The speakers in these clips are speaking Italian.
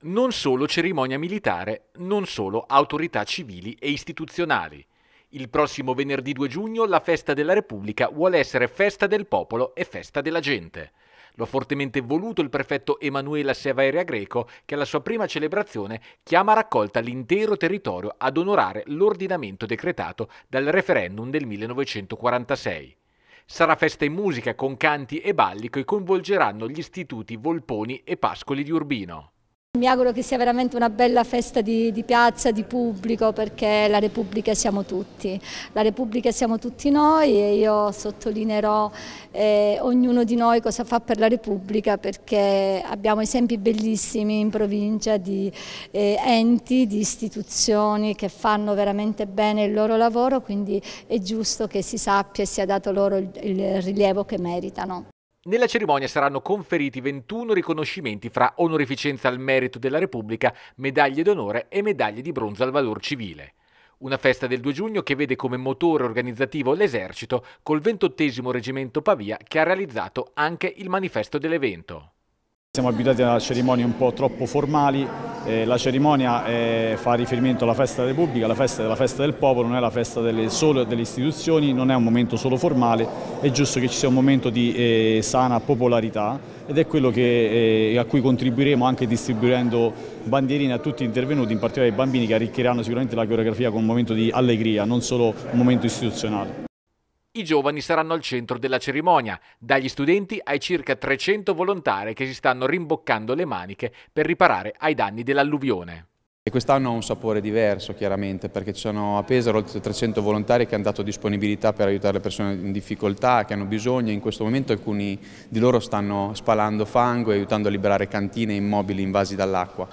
non solo cerimonia militare, non solo autorità civili e istituzionali. Il prossimo venerdì 2 giugno la festa della Repubblica vuole essere festa del popolo e festa della gente. Lo ha fortemente voluto il prefetto Emanuela Severia Greco che alla sua prima celebrazione chiama raccolta l'intero territorio ad onorare l'ordinamento decretato dal referendum del 1946. Sarà festa in musica con canti e balli che coinvolgeranno gli istituti Volponi e Pascoli di Urbino. Mi auguro che sia veramente una bella festa di, di, piazza, di pubblico, perché la Repubblica siamo tutti. La Repubblica siamo tutti noi e io sottolineerò eh, ognuno di noi cosa fa per la Repubblica, perché abbiamo esempi bellissimi in provincia di eh, enti, di istituzioni che fanno veramente bene il loro lavoro, quindi è giusto che si sappia e sia dato loro il, il rilievo che meritano. Nella cerimonia saranno conferiti 21 riconoscimenti fra onorificenza al merito della Repubblica, medaglie d'onore e medaglie di bronzo al valor civile. Una festa del 2 giugno che vede come motore organizzativo l'esercito col 28 Reggimento Pavia che ha realizzato anche il manifesto dell'evento. Siamo abituati a cerimonie un po' troppo formali, eh, la cerimonia eh, fa riferimento alla festa della Repubblica, la festa della festa del popolo, non è la festa delle, solo delle istituzioni, non è un momento solo formale, è giusto che ci sia un momento di eh, sana popolarità ed è quello che, eh, a cui contribuiremo anche distribuendo bandierine a tutti gli intervenuti, in particolare ai bambini che arricchiranno sicuramente la coreografia con un momento di allegria, non solo un momento istituzionale i giovani saranno al centro della cerimonia, dagli studenti ai circa 300 volontari che si stanno rimboccando le maniche per riparare ai danni dell'alluvione. Quest'anno ha un sapore diverso chiaramente perché ci sono a Pesaro oltre 300 volontari che hanno dato disponibilità per aiutare le persone in difficoltà, che hanno bisogno, in questo momento alcuni di loro stanno spalando fango e aiutando a liberare cantine e immobili invasi dall'acqua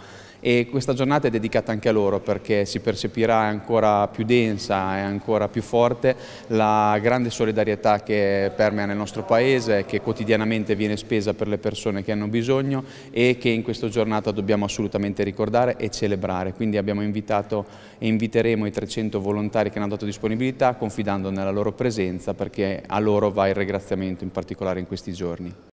e questa giornata è dedicata anche a loro perché si percepirà ancora più densa e ancora più forte la grande solidarietà che permea nel nostro Paese, che quotidianamente viene spesa per le persone che hanno bisogno e che in questa giornata dobbiamo assolutamente ricordare e celebrare. Quindi abbiamo invitato e inviteremo i 300 volontari che hanno dato disponibilità confidando nella loro presenza perché a loro va il ringraziamento in particolare in questi giorni.